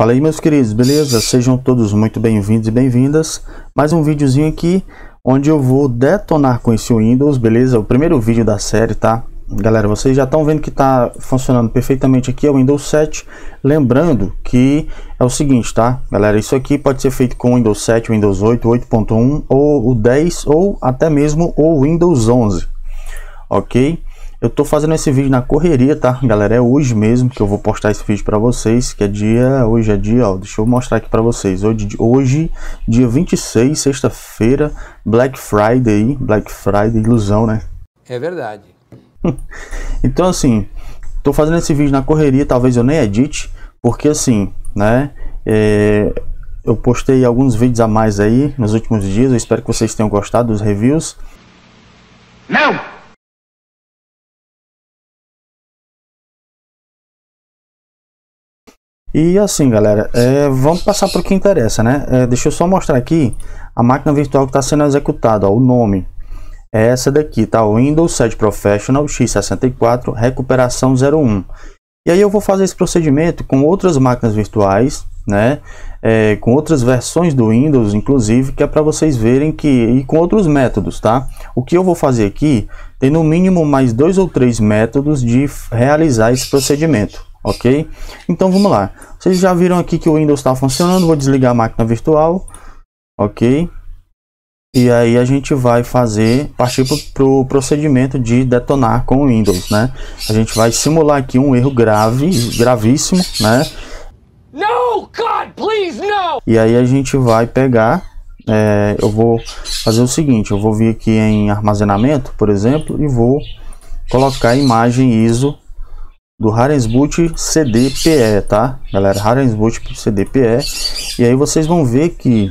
Fala aí meus queridos, beleza? Sejam todos muito bem-vindos e bem-vindas. Mais um videozinho aqui onde eu vou detonar com esse Windows, beleza? O primeiro vídeo da série, tá? Galera, vocês já estão vendo que está funcionando perfeitamente aqui é o Windows 7. Lembrando que é o seguinte, tá? Galera, isso aqui pode ser feito com o Windows 7, Windows 8, 8.1 ou o 10 ou até mesmo o Windows 11, ok? Eu tô fazendo esse vídeo na correria, tá? Galera, é hoje mesmo que eu vou postar esse vídeo para vocês, que é dia... Hoje é dia, ó, deixa eu mostrar aqui para vocês. Hoje, hoje, dia 26, sexta-feira, Black Friday, Black Friday, ilusão, né? É verdade. então, assim, tô fazendo esse vídeo na correria, talvez eu nem edite, porque assim, né... É, eu postei alguns vídeos a mais aí nos últimos dias, eu espero que vocês tenham gostado dos reviews. Não! E assim, galera, é, vamos passar para o que interessa, né? É, deixa eu só mostrar aqui a máquina virtual que está sendo executada, ó, o nome. É essa daqui, tá? O Windows 7 Professional X64 Recuperação 01. E aí eu vou fazer esse procedimento com outras máquinas virtuais, né? É, com outras versões do Windows, inclusive, que é para vocês verem que... E com outros métodos, tá? O que eu vou fazer aqui tem no mínimo mais dois ou três métodos de realizar esse procedimento ok? Então vamos lá. Vocês já viram aqui que o Windows está funcionando, vou desligar a máquina virtual, ok? E aí a gente vai fazer, partir para o pro procedimento de detonar com o Windows, né? A gente vai simular aqui um erro grave, gravíssimo, né? No, God, please, no! E aí a gente vai pegar, é, eu vou fazer o seguinte, eu vou vir aqui em armazenamento, por exemplo, e vou colocar a imagem ISO do Harensboot CDPE, tá? Galera, Harensboot CDPE. E aí vocês vão ver que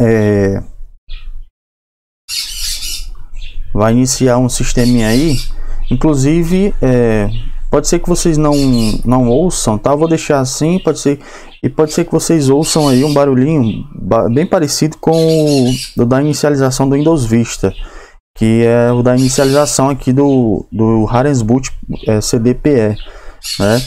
é, vai iniciar um sisteminha aí. Inclusive, é, pode ser que vocês não não ouçam, tá? vou deixar assim, pode ser e pode ser que vocês ouçam aí um barulhinho bem parecido com o da inicialização do Windows Vista que é o da inicialização aqui do, do Harensboot é, CDPE, né?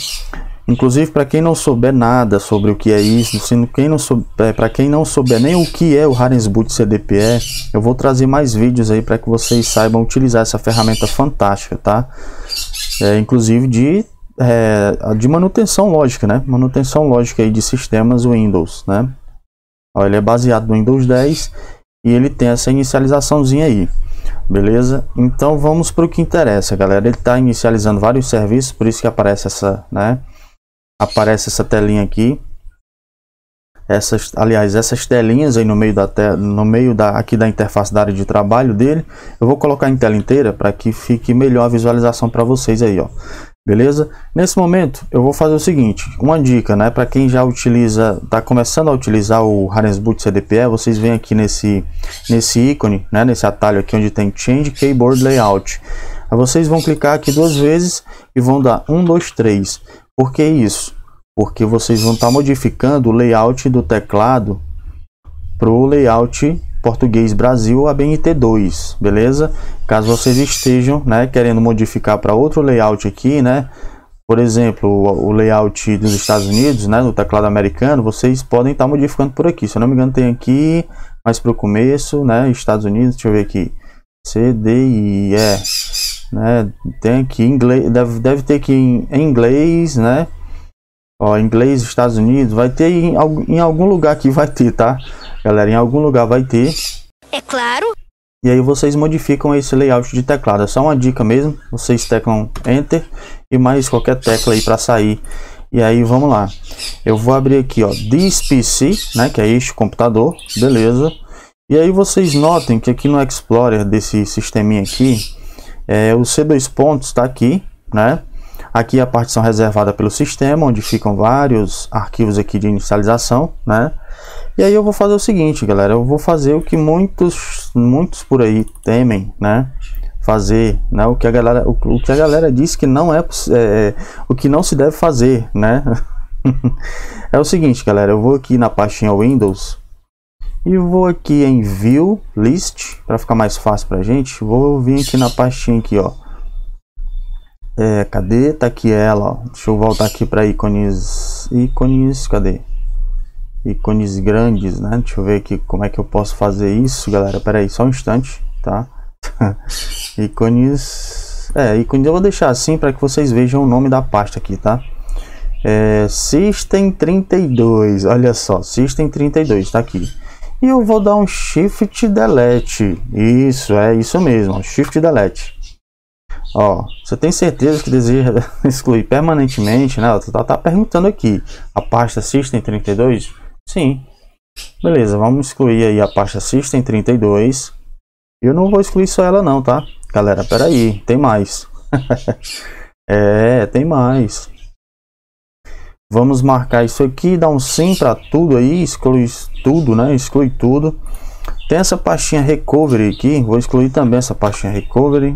Inclusive, para quem não souber nada sobre o que é isso, quem não é, para quem não souber nem o que é o Harensboot CDPE, eu vou trazer mais vídeos aí para que vocês saibam utilizar essa ferramenta fantástica, tá? É, inclusive de, é, de manutenção lógica, né? Manutenção lógica aí de sistemas Windows, né? Ó, ele é baseado no Windows 10 e ele tem essa inicializaçãozinha aí beleza então vamos para o que interessa galera ele está inicializando vários serviços por isso que aparece essa né aparece essa telinha aqui essas aliás essas telinhas aí no meio da te, no meio da aqui da interface da área de trabalho dele eu vou colocar em tela inteira para que fique melhor a visualização para vocês aí ó Beleza? Nesse momento eu vou fazer o seguinte, uma dica, né, para quem já utiliza, tá começando a utilizar o Boot CDPE, é, vocês vêm aqui nesse nesse ícone, né, nesse atalho aqui onde tem Change Keyboard Layout. Aí vocês vão clicar aqui duas vezes e vão dar 1 2 3. Por que isso? Porque vocês vão estar tá modificando o layout do teclado para o layout Português Brasil a BNT2, beleza? Caso vocês estejam, né, querendo modificar para outro layout aqui, né? Por exemplo, o, layout dos Estados Unidos, né, do teclado americano, vocês podem estar tá modificando por aqui. Se eu não me engano, tem aqui, mais para o começo, né, Estados Unidos, deixa eu ver aqui. E, né? Tem aqui inglês, deve, deve ter aqui em, em inglês, né? Ó, inglês, Estados Unidos, vai ter em, em algum lugar aqui vai ter, tá? Galera, em algum lugar vai ter. É claro. E aí vocês modificam esse layout de teclado. É só uma dica mesmo. Vocês teclam Enter e mais qualquer tecla aí para sair. E aí vamos lá. Eu vou abrir aqui, ó, this PC, né, que é este computador. Beleza. E aí vocês notem que aqui no Explorer desse sisteminha aqui, é, o C2 pontos está aqui, né? Aqui a partição reservada pelo sistema, onde ficam vários arquivos aqui de inicialização, né? E aí eu vou fazer o seguinte, galera, eu vou fazer o que muitos, muitos por aí temem, né? Fazer, né? O que a galera, o, o que a galera diz que não é, é, é, o que não se deve fazer, né? é o seguinte, galera, eu vou aqui na pastinha Windows e vou aqui em View List para ficar mais fácil para gente. Vou vir aqui na pastinha aqui, ó. É, cadê? Tá aqui ela, ó. Deixa eu voltar aqui para ícones, ícones, cadê? ícones grandes, né? Deixa eu ver aqui como é que eu posso fazer isso, galera. Pera aí, só um instante, tá? ícones... É, ícones eu vou deixar assim para que vocês vejam o nome da pasta aqui, tá? É, System 32, olha só, System 32, tá aqui. E eu vou dar um Shift Delete, isso, é isso mesmo, Shift Delete. Ó, você tem certeza que deseja excluir permanentemente, né? Tá, tá perguntando aqui, a pasta System 32 Sim. Beleza, vamos excluir aí a pasta System 32. Eu não vou excluir só ela não, tá? Galera, peraí, tem mais. é, tem mais. Vamos marcar isso aqui, dar um sim para tudo aí, exclui tudo, né? Exclui tudo. Tem essa pastinha recovery aqui, vou excluir também essa pastinha recovery.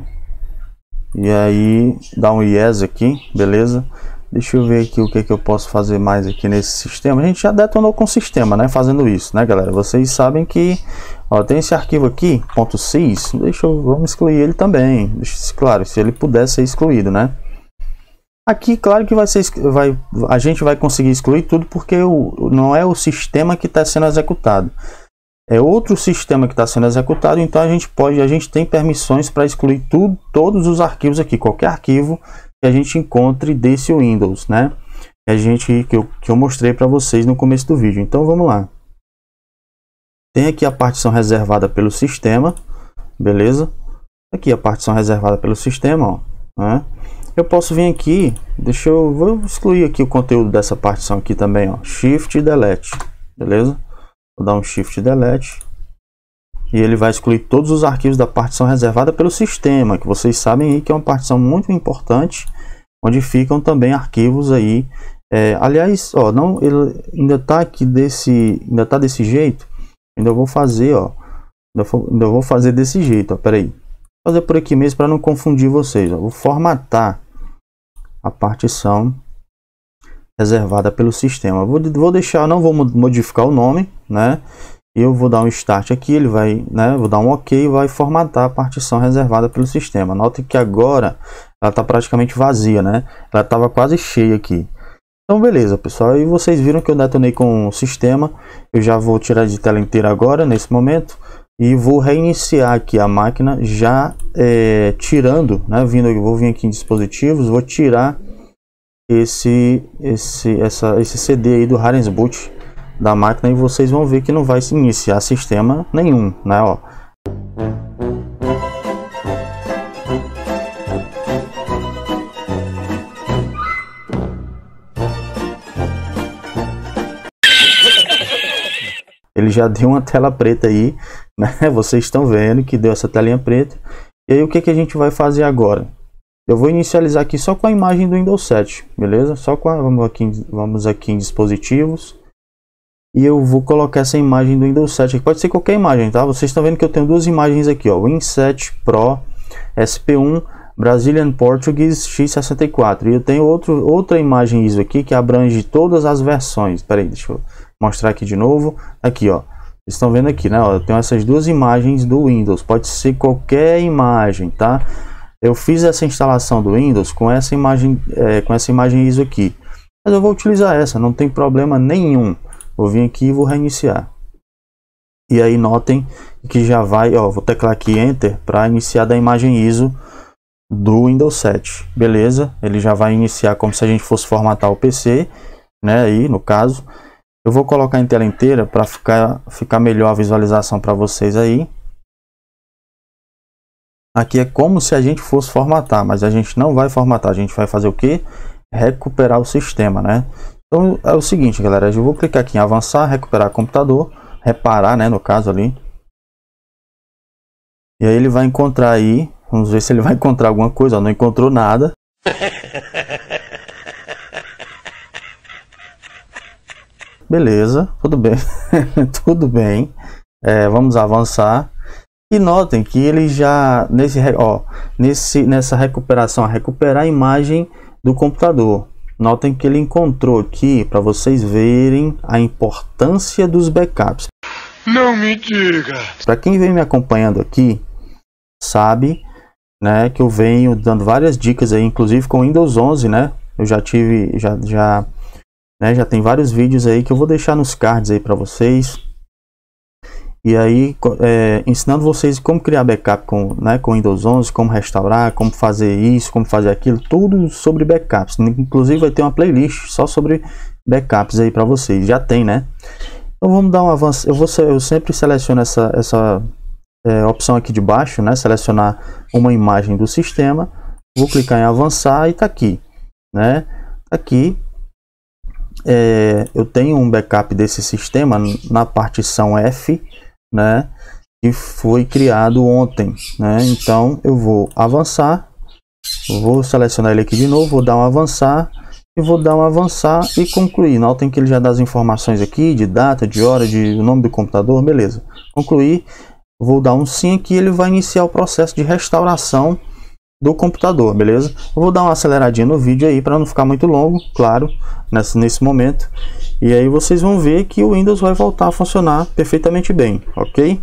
E aí, dá um yes aqui, beleza? Deixa eu ver aqui o que, é que eu posso fazer mais aqui nesse sistema. A gente já detonou com o sistema, né? Fazendo isso, né, galera? Vocês sabem que ó, tem esse arquivo aqui, .sys. Deixa eu, vamos excluir ele também. Deixa, claro, se ele puder ser excluído, né? Aqui, claro que vai ser, vai, a gente vai conseguir excluir tudo porque o, não é o sistema que está sendo executado. É outro sistema que está sendo executado, então a gente pode, a gente tem permissões para excluir tudo, todos os arquivos aqui, qualquer arquivo que a gente encontre desse Windows, né? Que a gente que eu, que eu mostrei para vocês no começo do vídeo. Então vamos lá. Tem aqui a partição reservada pelo sistema, beleza? Aqui a partição reservada pelo sistema, ó, né? Eu posso vir aqui, deixa eu vou excluir aqui o conteúdo dessa partição aqui também, ó. Shift e delete, beleza? Vou dar um shift e delete e ele vai excluir todos os arquivos da partição reservada pelo sistema, que vocês sabem aí que é uma partição muito importante, onde ficam também arquivos aí. É, aliás, ó, não, ele ainda está aqui desse, ainda tá desse jeito. Ainda vou fazer, ó, ainda, vou, ainda vou fazer desse jeito, ó. aí, fazer por aqui mesmo para não confundir vocês. Ó. Vou formatar a partição reservada pelo sistema. Vou, vou deixar, não vou modificar o nome, né? eu vou dar um start aqui, ele vai, né, vou dar um OK e vai formatar a partição reservada pelo sistema. Note que agora ela está praticamente vazia, né? Ela estava quase cheia aqui. Então beleza, pessoal, e vocês viram que eu detonei com o sistema. Eu já vou tirar de tela inteira agora, nesse momento, e vou reiniciar aqui a máquina já é, tirando, né, vindo, eu vou vir aqui em dispositivos, vou tirar esse, esse, essa, esse CD aí do Harens Boot da máquina e vocês vão ver que não vai se iniciar sistema nenhum, né? Ó. Ele já deu uma tela preta aí, né? Vocês estão vendo que deu essa telinha preta. E aí o que, que a gente vai fazer agora? Eu vou inicializar aqui só com a imagem do Windows 7, beleza? Só com a, vamos aqui, vamos aqui em dispositivos, e eu vou colocar essa imagem do Windows 7, pode ser qualquer imagem, tá? Vocês estão vendo que eu tenho duas imagens aqui, ó, Win 7 Pro SP1 Brazilian Portuguese X64. E eu tenho outro, outra imagem ISO aqui que abrange todas as versões. Espera aí, deixa eu mostrar aqui de novo. Aqui, ó. Vocês estão vendo aqui, né? Ó, eu tenho essas duas imagens do Windows. Pode ser qualquer imagem, tá? Eu fiz essa instalação do Windows com essa imagem, é, com essa imagem ISO aqui. Mas eu vou utilizar essa, não tem problema nenhum. Vou vir aqui e vou reiniciar. E aí notem que já vai, ó, vou teclar aqui Enter para iniciar da imagem ISO do Windows 7. Beleza? Ele já vai iniciar como se a gente fosse formatar o PC, né, aí no caso. Eu vou colocar em tela inteira para ficar, ficar melhor a visualização para vocês aí. Aqui é como se a gente fosse formatar, mas a gente não vai formatar, a gente vai fazer o que? Recuperar o sistema, né? Então é o seguinte, galera, eu vou clicar aqui em avançar, recuperar computador, reparar, né, no caso ali. E aí ele vai encontrar aí, vamos ver se ele vai encontrar alguma coisa, ó, não encontrou nada. Beleza, tudo bem, tudo bem. É, vamos avançar. E notem que ele já, nesse, ó, nesse, nessa recuperação, recuperar a imagem do computador Notem que ele encontrou aqui para vocês verem a importância dos backups. Não me diga. Para quem vem me acompanhando aqui, sabe, né, que eu venho dando várias dicas aí, inclusive com o Windows 11, né? Eu já tive já já né, já tem vários vídeos aí que eu vou deixar nos cards aí para vocês, e aí, é, ensinando vocês como criar backup com, né, com Windows 11, como restaurar, como fazer isso, como fazer aquilo, tudo sobre backups. Inclusive vai ter uma playlist só sobre backups aí para vocês. Já tem, né? Então vamos dar um avanço. Eu, vou, eu sempre seleciono essa, essa é, opção aqui de baixo, né? Selecionar uma imagem do sistema. Vou clicar em avançar e tá aqui, né? Tá aqui é, eu tenho um backup desse sistema na partição F né? Que foi criado ontem, né? Então eu vou avançar, vou selecionar ele aqui de novo, vou dar um avançar e vou dar um avançar e concluir. Notem que ele já dá as informações aqui de data, de hora, de nome do computador, beleza. Concluir, vou dar um sim aqui, ele vai iniciar o processo de restauração do computador, beleza? Eu vou dar uma aceleradinha no vídeo aí para não ficar muito longo, claro, nesse, nesse momento. E aí vocês vão ver que o Windows vai voltar a funcionar perfeitamente bem, ok?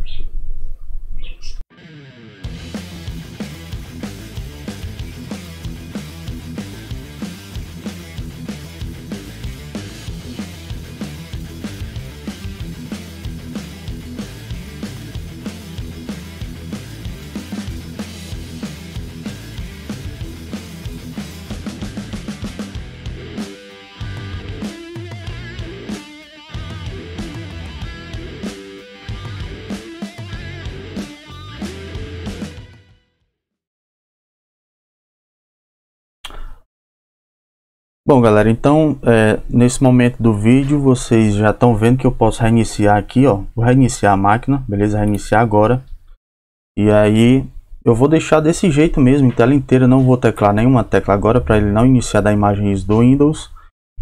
Bom galera, então é, nesse momento do vídeo vocês já estão vendo que eu posso reiniciar aqui, ó. Vou reiniciar a máquina, beleza? Reiniciar agora. E aí eu vou deixar desse jeito mesmo, em tela inteira, não vou teclar nenhuma tecla agora para ele não iniciar da imagem do Windows.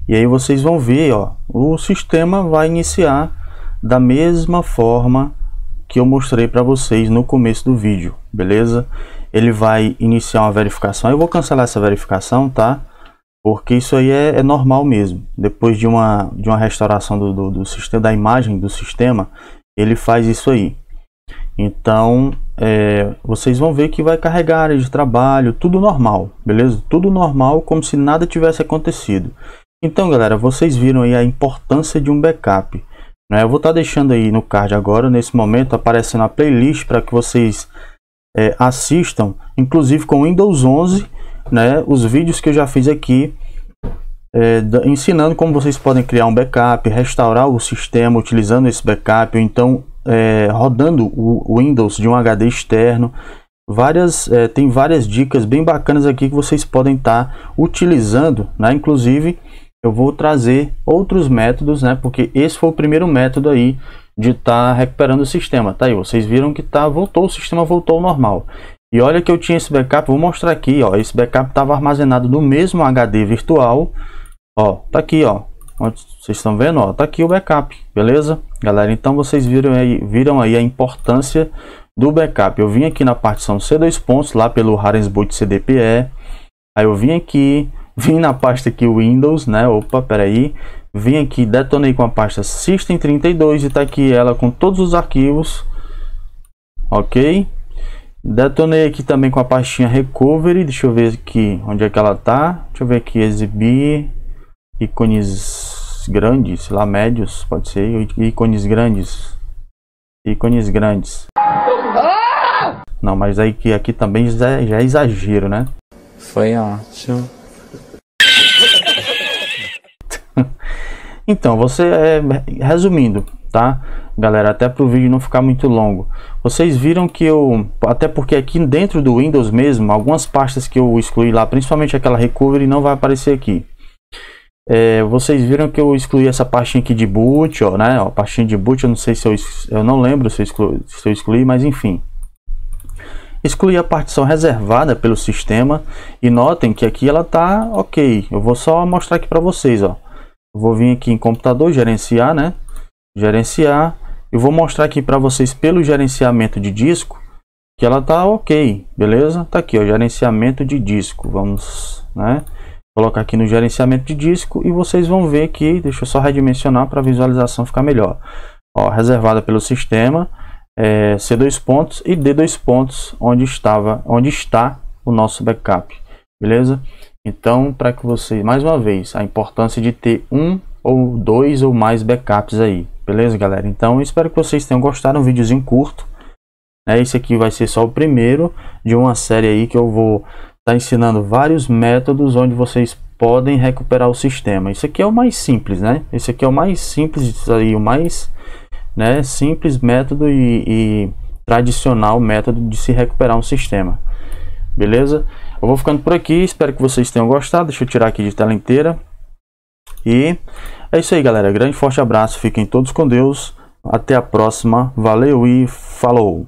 E aí vocês vão ver, ó, o sistema vai iniciar da mesma forma que eu mostrei para vocês no começo do vídeo, beleza? Ele vai iniciar uma verificação, eu vou cancelar essa verificação, Tá? Porque isso aí é, é normal mesmo. Depois de uma, de uma restauração do, do, do, sistema, da imagem do sistema, ele faz isso aí. Então, é, vocês vão ver que vai carregar área de trabalho, tudo normal, beleza? Tudo normal, como se nada tivesse acontecido. Então, galera, vocês viram aí a importância de um backup. Né? Eu vou estar tá deixando aí no card agora, nesse momento, aparecendo a playlist para que vocês é, assistam, inclusive com Windows 11 né, os vídeos que eu já fiz aqui é, ensinando como vocês podem criar um backup, restaurar o sistema utilizando esse backup, ou então é, rodando o Windows de um HD externo. Várias, é, tem várias dicas bem bacanas aqui que vocês podem estar tá utilizando, né? Inclusive, eu vou trazer outros métodos, né? Porque esse foi o primeiro método aí de estar tá recuperando o sistema, tá aí? Vocês viram que tá voltou, o sistema voltou ao normal. E olha que eu tinha esse backup, vou mostrar aqui, ó, esse backup estava armazenado no mesmo HD virtual. Ó, tá aqui, ó. Vocês estão vendo, ó, tá aqui o backup, beleza? Galera, então vocês viram aí, viram aí a importância do backup. Eu vim aqui na partição C2 pontos, lá pelo Harensboot CDPE. Aí eu vim aqui, vim na pasta aqui Windows, né? Opa, peraí. Vim aqui, detonei com a pasta System32 e tá aqui ela com todos os arquivos. OK? Detonei aqui também com a pastinha recovery. Deixa eu ver aqui onde é que ela tá. Deixa eu ver aqui exibir ícones grandes, sei lá, médios, pode ser ícones grandes. ícones grandes. Não, mas aí que aqui também já, é, já é exagero, né? Foi ótimo. então, você é, resumindo, tá? Galera, até para o vídeo não ficar muito longo. Vocês viram que eu, até porque aqui dentro do Windows mesmo, algumas pastas que eu excluí lá, principalmente aquela recovery, não vai aparecer aqui. É, vocês viram que eu excluí essa pastinha aqui de boot, ó, né? a pastinha de boot, eu não sei se eu, eu não lembro se eu, excluí, se eu excluí, mas enfim. Excluí a partição reservada pelo sistema e notem que aqui ela tá ok. Eu vou só mostrar aqui para vocês, ó. Vou vir aqui em computador, gerenciar, né? gerenciar. Eu vou mostrar aqui para vocês pelo gerenciamento de disco que ela tá ok, beleza? Tá aqui, o gerenciamento de disco. Vamos, né? Colocar aqui no gerenciamento de disco e vocês vão ver que, deixa eu só redimensionar para a visualização ficar melhor. Ó, reservada pelo sistema, é, C dois pontos e D dois pontos, onde estava, onde está o nosso backup, beleza? Então, para que você, mais uma vez, a importância de ter um ou dois ou mais backups aí, Beleza, galera? Então, espero que vocês tenham gostado. Um videozinho curto. Né? Esse aqui vai ser só o primeiro de uma série aí que eu vou estar tá ensinando vários métodos onde vocês podem recuperar o sistema. Isso aqui é o mais simples, né? Esse aqui é o mais simples, aí, o mais né, simples método e, e tradicional método de se recuperar um sistema. Beleza? Eu vou ficando por aqui, espero que vocês tenham gostado. Deixa eu tirar aqui de tela inteira. E é isso aí, galera. Grande forte abraço. Fiquem todos com Deus. Até a próxima. Valeu e falou!